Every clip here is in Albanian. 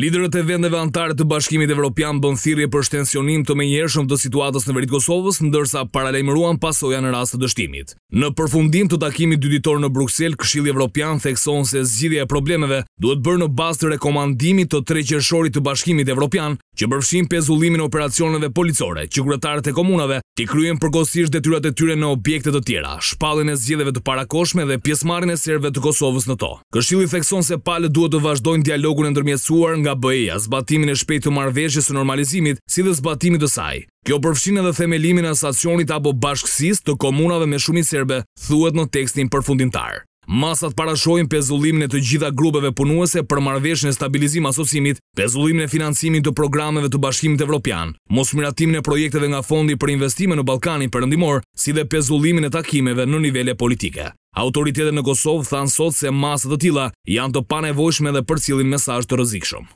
Liderët e vendeve antare të bashkimit evropian bën thirje për shtensionim të menjershëm të situatës në veritë Kosovës, ndërsa paralejmëruan pasoja në rast të dështimit. Në përfundim të takimit dyditor në Bruxelles, Këshili Evropian thekson se zgjidhja e problemeve duhet bërë në bastë rekomandimit të tre qershorit të bashkimit evropian, që për pezullimin operacioneve policore, që gretarët e komunave t'i kryen përkosisht detyrat e tyre në objekte të tjera, shpallin e zgjedeve të parakoshme dhe pjesmarin e serve të Kosovës në to. Këshili thekson se palët duhet të vazhdojnë dialogun e ndërmjesuar nga be zbatimin e shpejt të marveshjes e normalizimit, si dhe zbatimit të saj. Kjo përfshin edhe themelimin e stacionit apo bashkësis të komunave me shumit serbe, thuet në tekstin përfundimtar. Masat parashojnë pezullimin e të gjitha grupeve punuese për marveshën e stabilizim asosimit, pezullimin e financimin të programeve të bashkimit evropian, mosmiratimin e projekteve nga fondi për investime në Balkani ndimor, si dhe pezullimin e takimeve në nivele politike. Autoritetet në Kosovë thanë sot se masat të tila janë të panevojshme dhe përcilin mesaj të rëzikshëm.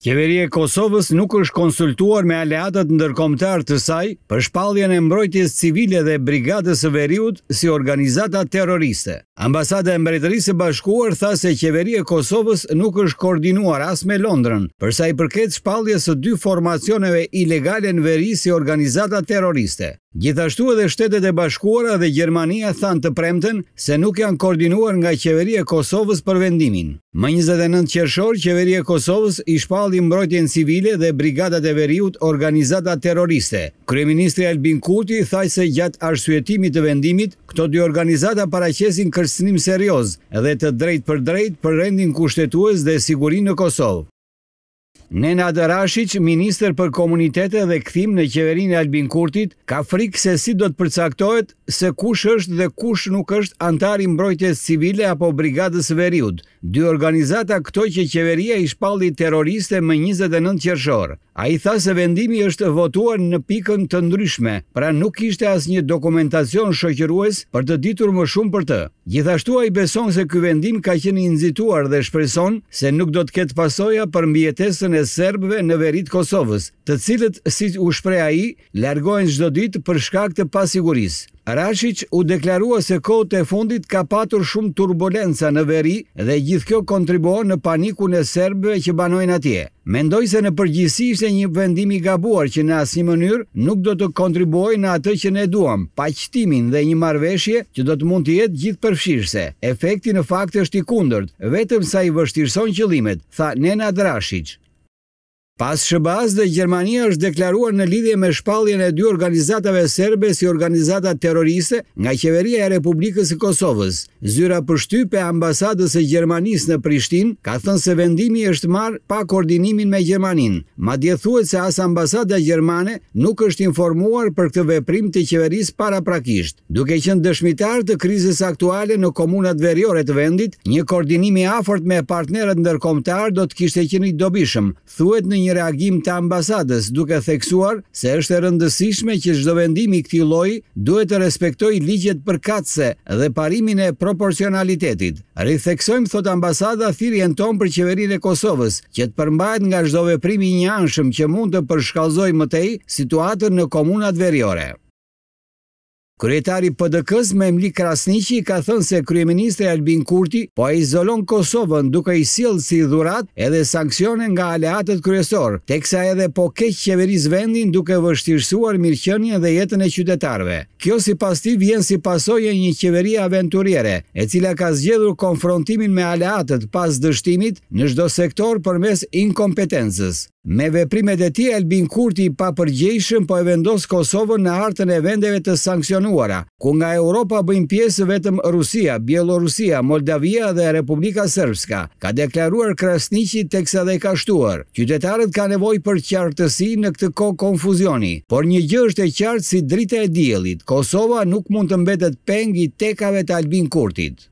Qeveria e Kosovës nuk është konsultuar me aleatët ndërkombëtar të saj për shpalljen e mbrojtjes civile dhe brigadës së veriut si organizata terroriste. Ambasada e Mbretërisë së Bashkuar tha se qeveria e Kosovës nuk është koordinuar as me Londrën, për sa i përket shpalljes së dy formacioneve ilegale në veri si organizata terroriste. Gjithashtu edhe Shtetet e Bashkuara dhe Gjermania thanë të premten se nuk janë koordinuar nga qeveria e Kosovës për vendimin. Më 29 qershor, qeveria e Kosovës i shpalli mbrojtjen civile dhe brigadat e veriut organizata terroriste. Kryeministri Albin Kurti tha se gjatë arsyetimit të vendimit, këto dy organizata paraqesin sënim serioz edhe të drejt për drejt për rendin kushtetues dhe sigurin në Kosovë. Nena Darashiç, ministër për komunitete dhe kthim në qeverinë e Albin Kurtit, ka frikë se si do të përcaktohet se kush është dhe kush nuk është antar i mbrojtjes civile apo brigadës së veriut. Dy organizata këto që qeveria i shpalli terroriste më 29 qershor. Ai tha se vendimi është votuar në pikën të ndryshme, pra nuk kishte asnjë dokumentacion shoqërues për të ditur më shumë për të. Gjithashtu ai beson se ky vendim ka qenë i nxituar dhe shpreson se nuk do të ketë pasoja për mbijetesën e serbëve në veri të Kosovës, të cilët si u shpreh ai, largohen çdo ditë për shkak të pasigurisë. Rashiq u deklarua se kote e fundit ka patur shumë turbulenca në veri dhe gjithë kjo kontribuon në paniku në Serbëve që banojnë atje. Mendoj se në përgjithësi ishte një vendimi gabuar që në asë një mënyrë nuk do të kontribuoj në atë që ne duam, pa qëtimin dhe një marveshje që do të mund të jetë gjithë përfshirëse. Efekti në fakt është i kundërt, vetëm sa i vështirëson qëlimet, tha Nena Drashic. Pas Shëbaz dhe Gjermania është deklaruar në lidhje me shpalljen e dy organizatave serbe si organizata terroriste nga qeveria e Republikës e Kosovës. Zyra për shtype ambasadës e Gjermanis në Prishtin ka thënë se vendimi është marë pa koordinimin me Gjermanin. Ma dje thuet se as ambasada Gjermane nuk është informuar për këtë veprim të qeveris para prakisht. Duke qënë dëshmitar të krizës aktuale në komunat verjore të vendit, një koordinimi afort me partnerët nërkomtar do të kishtë e qeni dobishëm, thuet në një reagim të ambasadës duke theksuar se është e rëndësishme që vendim i këti loj duhet të respektoj ligjet përkatëse dhe parimin e proporcionalitetit. Ritheksojmë, thot ambasada, thirjen ton për qeverin e Kosovës, që të përmbahet nga çdo veprim një anshëm që mund të përshkallzoj mëtej situatën në komunat veriore. Kryetari i PDK-s Memli Krasniqi ka thënë se kryeministri Albin Kurti po izolon Kosovën duke i sjellë si dhurat edhe sanksione nga aleatët kryesor, teksa edhe po keq qeveris vendin duke vështirësuar mirëqenien dhe jetën e qytetarëve. Kjo sipas tij vjen si pasojë e një qeveri aventuriere, e cila ka zgjedhur konfrontimin me aleatët pas dështimit në çdo sektor përmes inkompetencës. Me veprimet e ti, Albin Kurti pa papërgjeshëm po e vendos Kosovën në hartën e vendeve të sanksionuara, ku nga Europa bëjmë pjesë vetëm Rusia, Bielorusia, Moldavia dhe Republika Serbska, ka deklaruar Krasniqi teksa dhe ka shtuar. Qytetarët kanë nevojë për qartësi në këtë kohë konfuzioni, por një gjë është e qartë si drita e diellit, Kosova nuk mund të mbetet peng i tekave të Albin Kurtit.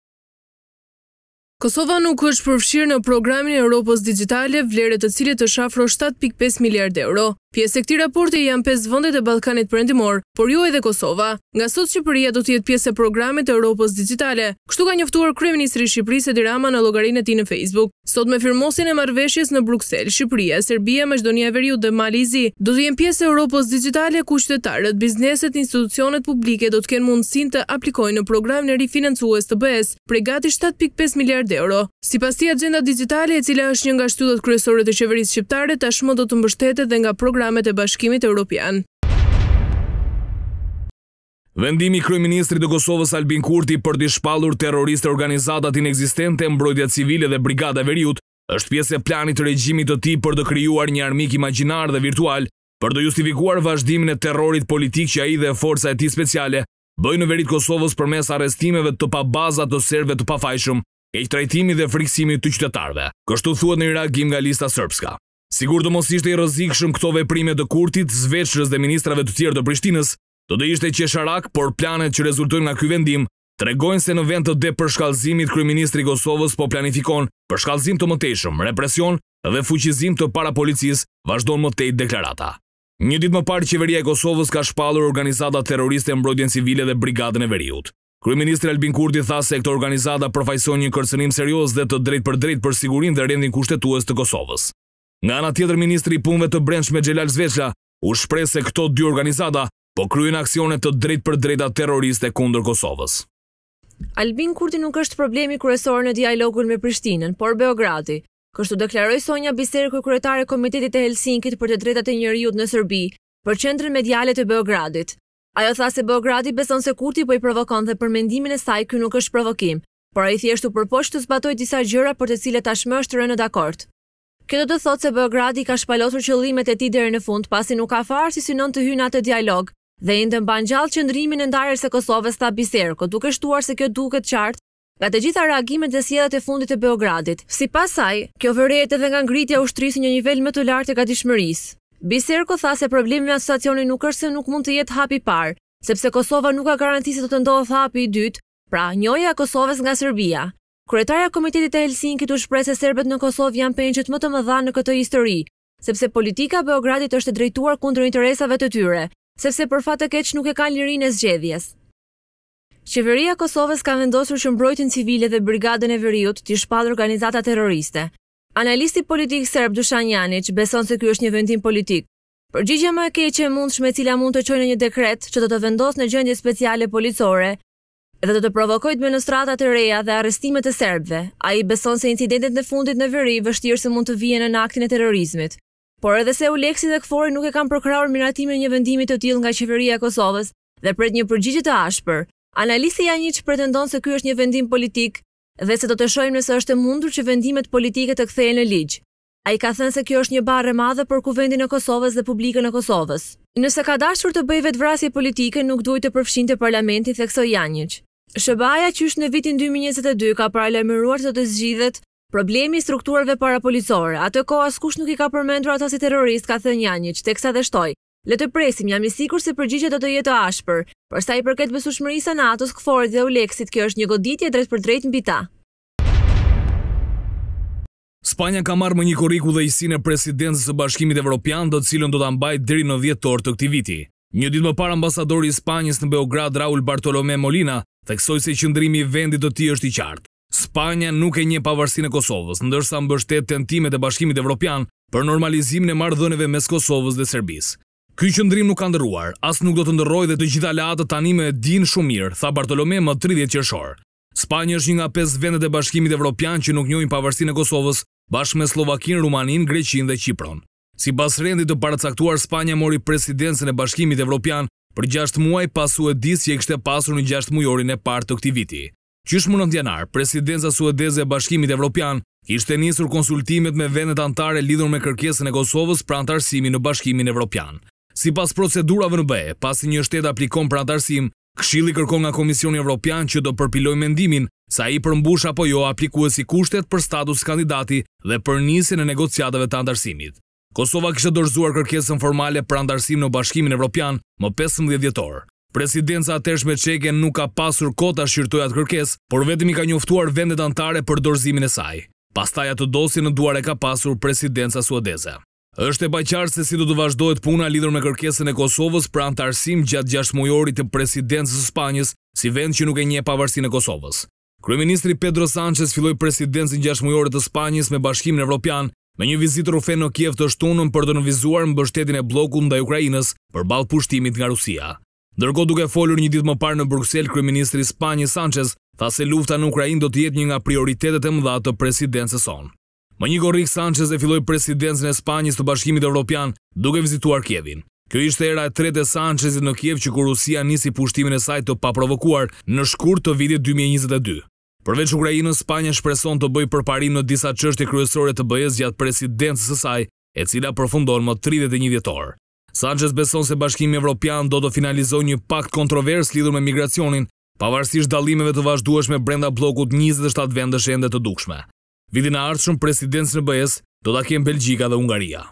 Kosova nuk është përfshirë në programin e Europës Digitale, vlerët të cilit të shafro 7.5 miliard euro. Pjesë e këti raporti janë 5 vëndet e Balkanit përëndimor, por jo edhe Kosova. Nga sot Shqipëria do tjetë pjesë e programit e Europës Digitale, kështu ka njëftuar Kryeministri Shqipërisë e Dirama në logarinë ti në Facebook. Sot me firmosin e marveshjes në Bruxelles, Shqipëria, Serbia, e Veriut dhe Malizi, do tjenë pjesë e Europës Digitale ku qytetarët, bizneset, institucionet publike do të kenë mundësin të aplikojnë në program në rifinancues të bës, prej gati 7.5 miliard euro. Si pas agenda digitale, e cila është një nga shtyllët kryesore të qeverisë shqiptare, tashmë do të mbështetet dhe nga program programet e bashkimit europian. Vendimi Kryeministri të Kosovës Albin Kurti për të shpalur terrorist e organizatat inexistente, mbrojtja civile dhe brigada veriut, është pjesë e planit të regjimit të ti për të kryuar një armik imaginar dhe virtual, për të justifikuar vazhdimin e terrorit politik që a i dhe forca e ti speciale, bëjnë në verit Kosovës për mes arestimeve të pa bazat të serve të pa fajshëm, e i trajtimi dhe friksimi të qytetarve. Kështu thuat në Irak Gim nga lista Sërpska. Sigur të mos ishte i rëzikshëm këto veprime të kurtit, zveçrës dhe ministrave të tjerë të Prishtinës, do të ishte qesharak, por planet që rezultojnë nga ky vendim, tregojnë se në vend të dhe përshkallzimit, kryeministri i Kosovës po planifikon përshkallëzim të mëtejshëm, represion dhe fuqizim të para policis, vazhdon mëtejt deklarata. Një ditë më parë qeveria e Kosovës ka shpallur organizata terroriste mbrojtjen civile dhe brigadën e veriut. Kryeministri Albin Kurti tha se këto organizata përfaqësojnë një kërcënim serioz dhe të drejtëpërdrejtë për sigurinë dhe rendin kushtetues të Kosovës. Nga anë tjetër ministri i punëve të brendshme Xhelal Zveçla u shpreh se këto dy organizata po kryejnë aksione të drejtë për drejta terroriste kundër Kosovës. Albin Kurti nuk është problemi kryesor në dialogun me Prishtinën, por Beogradi. Kështu deklaroi Sonja Biserko, kryetare e Komitetit të Helsinkit për të drejtat e njeriut në Serbi, për qendrën mediale të Beogradit. Ajo tha se Beogradi beson se Kurti po i provokon dhe për mendimin e saj ky nuk është provokim, por ai thjesht u përposh të zbatojë disa gjëra për të cilat tashmë është rënë dakord. Kjo do të thotë se Beogradi ka shpalosur qëllimet e tij deri në fund, pasi nuk ka farë si synon të hyjë në atë dialog dhe ende mban gjallë qëndrimin e ndarjes së Kosovës ta Biserko, duke shtuar se kjo duket qartë nga të gjitha reagimet dhe sjellat e fundit të Beogradit. Sipas saj, kjo vërehet edhe nga ngritja e ushtrisë në një nivel më të lartë të gatishmërisë. Biserko tha se problemi me asociacionin nuk është se nuk mund të jetë hapi i parë, sepse Kosova nuk ka garantisë se do të ndodhë hapi i dytë, pra njohja e Kosovës nga Serbia. Kryetaria e Komitetit të Helsinkit u shpreh se serbët në Kosovë janë pengjë më të mëdha në këtë histori, sepse politika e Beogradit është e drejtuar kundër interesave të tyre, sepse për fat të keq nuk e kanë lirinë e zgjedhjes. Qeveria e Kosovës ka vendosur që mbrojtjen civile dhe brigadën e veriut të shpallë organizata terroriste. Analisti politik serb Dušan Janić beson se ky është një vendim politik. Përgjigjja më e keqe e mundshme e cila mund të çojë në një dekret që do të vendosë në gjendje speciale policore dhe të të provokojt me në e reja dhe arestimet e serbve, a i beson se incidentet në fundit në veri vështirë se mund të vijen në aktin e terrorizmit. Por edhe se u leksi dhe këfori nuk e kam përkraur miratimin një vendimit të tjil nga qeveria Kosovës dhe për një përgjigjit të ashpër, analisi janë një që pretendon se kjo është një vendim politik dhe se do të shojmë nëse është mundur që vendimet politike të kthejnë në ligj. A i ka thënë se kjo është një barë e madhe për kuvendin e Kosovës dhe publikën e Kosovës. Nëse ka dashur të bëjve të vrasje politike, nuk duhet të përfshin të parlamentin, thekso Janjëqë. Shëbaja që është në vitin 2022 ka paralemëruar të të zgjidhet problemi strukturave parapolisore. Atë koha, askush nuk i ka përmendur ato si terrorist, ka thënë që teksa dhe shtoj. Le të presim, jam i sikur se përgjigjet do të jetë ashpër. Për sa i përket besueshmërisë në atos Kforit dhe leksit, kjo është një goditje drejt për drejt mbi ta. Spanja ka marrë më një koriku dhe isin e presidencës së Bashkimit Evropian, do të cilën do ta mbajë deri në 10 torë të këtij viti. Një ditë më parë ambasadori i Spanjës në Beograd Raul Bartolome Molina theksoj se qëndrimi i vendit do t'i është i qartë. Spanja nuk e një pavarësin e Kosovës, ndërsa mbështet tentimet e bashkimit evropian për normalizimin e mardhëneve mes Kosovës dhe Serbis. Ky qëndrim nuk ka ndërruar, as nuk do të ndëroj dhe të gjitha leatë të tanime e din shumë mirë, tha Bartolome më 30 qërshorë. Spanja është një nga 5 vendet e bashkimit evropian që nuk njojnë pavarësin e Kosovës, bashkë me Slovakin, Rumanin, Greqin dhe Qipron. Si pas rendit të paracaktuar, Spanja mori presidencën e bashkimit evropian Për 6 muaj pasu e disë që kështë e pasur në 6 mujorin e partë të këti viti. Qysh më në janar, presidenza Suedeze e Bashkimit Evropian ishte njësur konsultimet me vendet antare lidur me kërkesën e Kosovës pra antarësimi në Bashkimin Evropian. Si pas procedurave në bëhe, pasi një shtetë aplikon pra antarësim, këshili kërkon nga Komisioni Evropian që do përpiloj mendimin sa i përmbush apo jo aplikuesi kushtet për status kandidati dhe për njësën e negociatave të antarësimit. Kosova kështë dorëzuar kërkesën formale për antarësim në Bashkimin Evropian më 15 dhjetor. Presidenca atëshme qeke nuk ka pasur kohë ta kërkes, atë kërkesë, por vetëm i ka njoftuar vendet anëtare për dorëzimin e saj. Pastaj të dosje në duar e ka pasur presidenca suedeze. Është e paqartë se si do të vazhdohet puna lidhur me kërkesën e Kosovës për antarësim gjatë 6 mujorit të presidencës së Spanjës, si vend që nuk e njeh pavarësinë e Kosovës. Kryeministri Pedro Sanchez filloi presidencën 6 të Spanjës me Bashkimin Evropian Me një vizitë rufe në Kiev të shtunën për të në bështetin e bloku nda Ukrajinës për balë pushtimit nga Rusia. Dërgo duke folur një ditë më parë në Bruxelles, Kryeministri Spani Sanchez tha se lufta në Ukrajinë do të jetë një nga prioritetet e mëdha të presidencës onë. Me një gorik Sanchez e filloj presidencën e Spanjës të bashkimit e duke vizituar Kievin. Kjo ishte era e tretë e Sanchezit në Kiev që kur Rusia nisi pushtimin e saj të paprovokuar në shkur të vidit 2022. Përveç Ukrajinës, Spanja shpreson të bëj përparim në disa qështje kryesore të bëjës gjatë presidencës sësaj, e cila përfundon më 31 vjetorë. Sanchez beson se bashkimi Evropian do të finalizoj një pakt kontrovers lidur me migracionin, pavarësisht dalimeve të vazhduesh me brenda blokut 27 vendës e ndet të dukshme. Vidin e ardhshëm, presidencë në bëjës do të kemë Belgjika dhe Ungaria.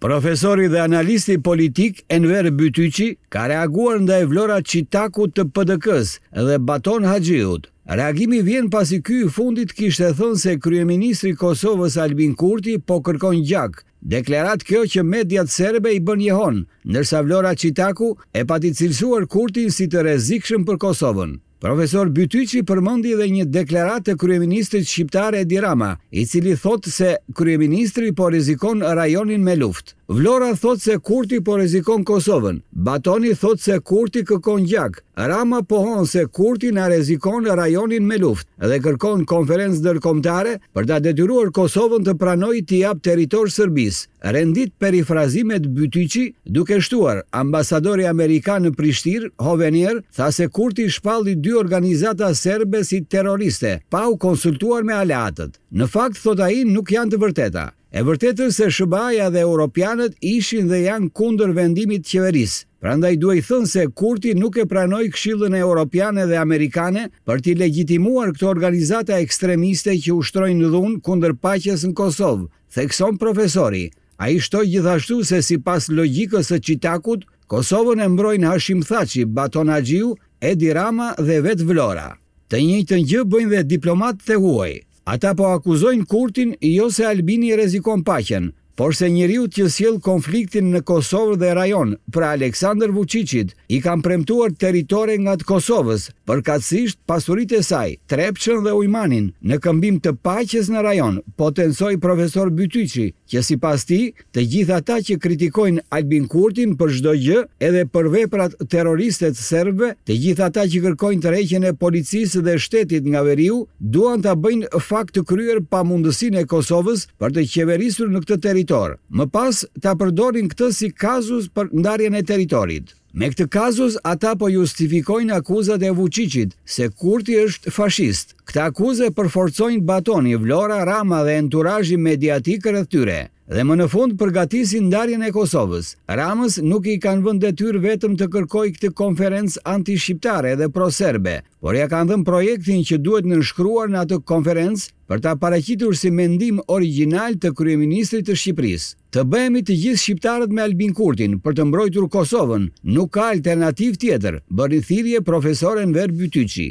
Profesori dhe analisti politik Enver Bytyqi ka reaguar nda e vlora qitaku të pëdëkës dhe baton haqjiut. Reagimi vjen pasi ky fundit kishtë e thënë se Kryeministri Kosovës Albin Kurti po kërkon gjak, deklerat kjo që mediat serbe i bën jehon, nërsa vlora qitaku e pati cilësuar Kurti si të rezikshëm për Kosovën. Profesor Bytyqi përmëndi edhe një deklarat të Kryeministrit Shqiptare Edi Rama, i cili thot se Kryeministri po rizikon rajonin me luft. Vlora thot se Kurti po rezikon Kosovën, Batoni thot se Kurti kërkon gjak, Rama pohon se Kurti në rezikon rajonin me luft dhe kërkon konferencë dërkomtare për da detyruar Kosovën të pranoj të jap teritorë Sërbis, rendit perifrazimet bytyqi duke shtuar ambasadori Amerikanë në Prishtir, Hovenier, tha se Kurti shpalli dy organizata serbe si terroriste, pa u konsultuar me aleatët. Në fakt, thot a i nuk janë të vërteta. E vërtetën se Shëbaja dhe Europianët ishin dhe janë kundër vendimit qeveris, pra ndaj duaj thënë se Kurti nuk e pranoj këshillën e Europiane dhe Amerikane për t'i legitimuar këto organizata ekstremiste që ushtrojnë dhunë kundër paches në Kosovë, thekson profesori. A i shtoj gjithashtu se si pas logikës e qitakut, Kosovën e mbrojnë Hashim Thaci, Baton Agiu, Edi Rama dhe Vet Vlora. Të njëjtën gjë bëjnë dhe diplomat të huaj. Ata po akuzojnë Kurtin jo se Albini rezikon pachen, por se njëriu që sjell konfliktin në Kosovë dhe rajon, pra Aleksandr Vucicit, i kanë premtuar territore nga të Kosovës, përkatësisht pasurit e saj, Trepçën dhe Ujmanin, në këmbim të paqes në rajon, potensoj profesor Bytyqi, që sipas tij, të gjithë ata që kritikojnë Albin Kurtin për çdo gjë, edhe për veprat terroriste të serbëve, të gjithë ata që kërkojnë tërheqjen e policisë dhe shtetit nga veriu, duan ta bëjnë fakt të kryer pa e Kosovës për të qeverisur në këtë teritori teritor. Më pas ta përdorin këtë si kazus për ndarjen e territorit. Me këtë kazus ata po justifikojnë akuzat e Vučićit se Kurti është fashist. Këtë akuzë përforcojnë Batoni, Vlora, Rama dhe enturazhi mediatik rreth tyre dhe më në fund përgatisin ndarjen e Kosovës. Ramës nuk i kanë vënd dhe tyrë vetëm të kërkoj këtë konferencë anti-shqiptare dhe pro-serbe, por ja kanë dhëmë projektin që duhet nënshkruar në atë konferencë për ta pareqitur si mendim original të Kryeministrit të Shqipërisë. Të bëhemi të gjithë shqiptarët me Albin Kurtin për të mbrojtur Kosovën, nuk ka alternativ tjetër, bërë thirje profesoren Verbytyçi.